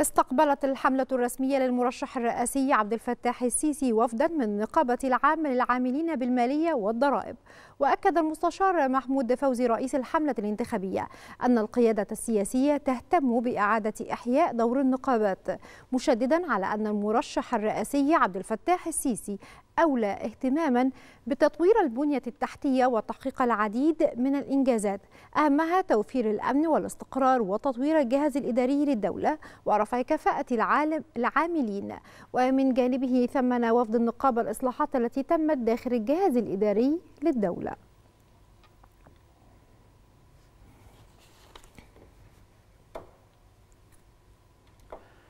استقبلت الحملة الرسمية للمرشح الرئاسي عبد الفتاح السيسي وفدا من نقابة العامة للعاملين بالمالية والضرائب وأكد المستشار محمود فوزي رئيس الحملة الانتخابية أن القيادة السياسية تهتم بإعادة إحياء دور النقابات مشددا على أن المرشح الرئاسي عبد الفتاح السيسي أولى اهتماما بتطوير البنية التحتية وتحقيق العديد من الإنجازات أهمها توفير الأمن والاستقرار وتطوير الجهاز الإداري للدولة ورفع كفاءة العالم العاملين ومن جانبه ثمن وفد النقابة الإصلاحات التي تمت داخل الجهاز الإداري للدولة